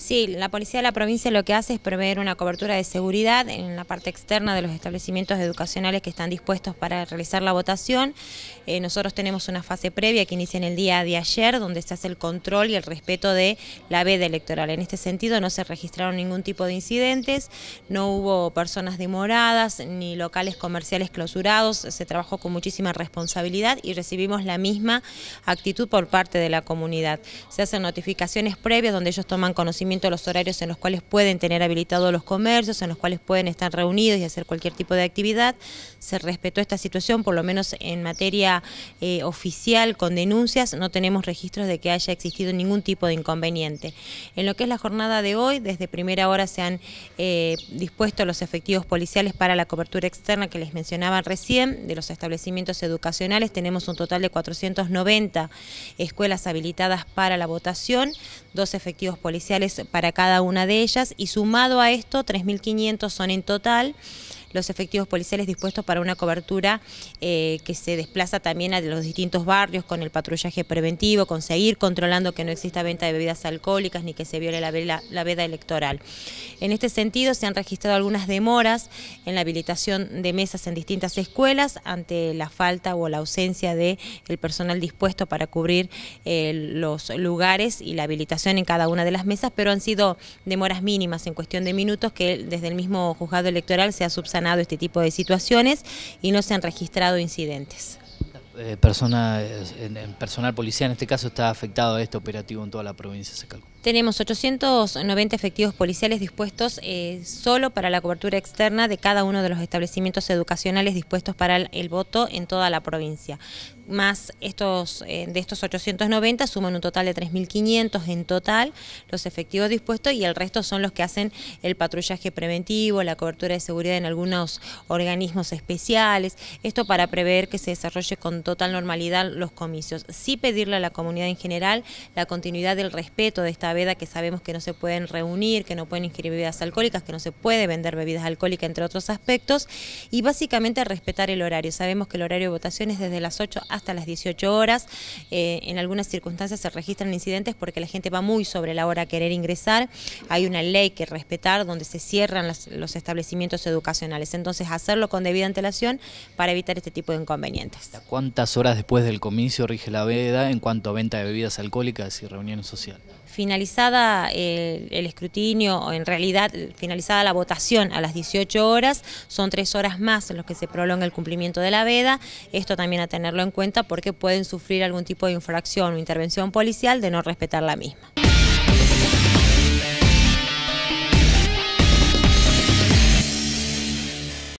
Sí, la policía de la provincia lo que hace es prever una cobertura de seguridad en la parte externa de los establecimientos educacionales que están dispuestos para realizar la votación. Eh, nosotros tenemos una fase previa que inicia en el día de ayer, donde se hace el control y el respeto de la veda electoral. En este sentido no se registraron ningún tipo de incidentes, no hubo personas demoradas ni locales comerciales clausurados, se trabajó con muchísima responsabilidad y recibimos la misma actitud por parte de la comunidad. Se hacen notificaciones previas donde ellos toman conocimiento los horarios en los cuales pueden tener habilitados los comercios, en los cuales pueden estar reunidos y hacer cualquier tipo de actividad. Se respetó esta situación, por lo menos en materia eh, oficial con denuncias, no tenemos registros de que haya existido ningún tipo de inconveniente. En lo que es la jornada de hoy, desde primera hora se han eh, dispuesto los efectivos policiales para la cobertura externa que les mencionaba recién, de los establecimientos educacionales, tenemos un total de 490 escuelas habilitadas para la votación, dos efectivos policiales para cada una de ellas y sumado a esto 3.500 son en total los efectivos policiales dispuestos para una cobertura eh, que se desplaza también a los distintos barrios con el patrullaje preventivo, con seguir controlando que no exista venta de bebidas alcohólicas ni que se viole la, la veda electoral. En este sentido se han registrado algunas demoras en la habilitación de mesas en distintas escuelas ante la falta o la ausencia del personal dispuesto para cubrir eh, los lugares y la habilitación en cada una de las mesas, pero han sido demoras mínimas en cuestión de minutos que desde el mismo juzgado electoral se ha subsanado este tipo de situaciones y no se han registrado incidentes. Eh, eh, en, personal policial en este caso está afectado a este operativo en toda la provincia, se calcula. Tenemos 890 efectivos policiales dispuestos eh, solo para la cobertura externa de cada uno de los establecimientos educacionales dispuestos para el, voto en toda la provincia. Más estos eh, de estos 890 suman un total de 3.500 en total los efectivos dispuestos y el resto son los que hacen el patrullaje preventivo, la cobertura de seguridad en algunos organismos especiales. Esto para prever que se desarrolle con total normalidad los comicios. Sí pedirle a la comunidad en general la continuidad del respeto de esta veda que sabemos que no se pueden reunir, que no pueden inscribir bebidas alcohólicas, que no se puede vender bebidas alcohólicas, entre otros aspectos, y básicamente respetar el horario. Sabemos que el horario de votación es desde las 8 hasta las 18 horas. Eh, en algunas circunstancias se registran incidentes porque la gente va muy sobre la hora a querer ingresar. Hay una ley que respetar donde se cierran los establecimientos educacionales. Entonces, hacerlo con debida antelación para evitar este tipo de inconvenientes. ¿Cuántas horas después del comicio rige la veda en cuanto a venta de bebidas alcohólicas y reuniones sociales? Final finalizada el, escrutinio, o en realidad finalizada la votación a las 18 horas, son tres horas más en los que se prolonga el cumplimiento de la veda. Esto también a tenerlo en cuenta porque pueden sufrir algún tipo de infracción o intervención policial de no respetar la misma.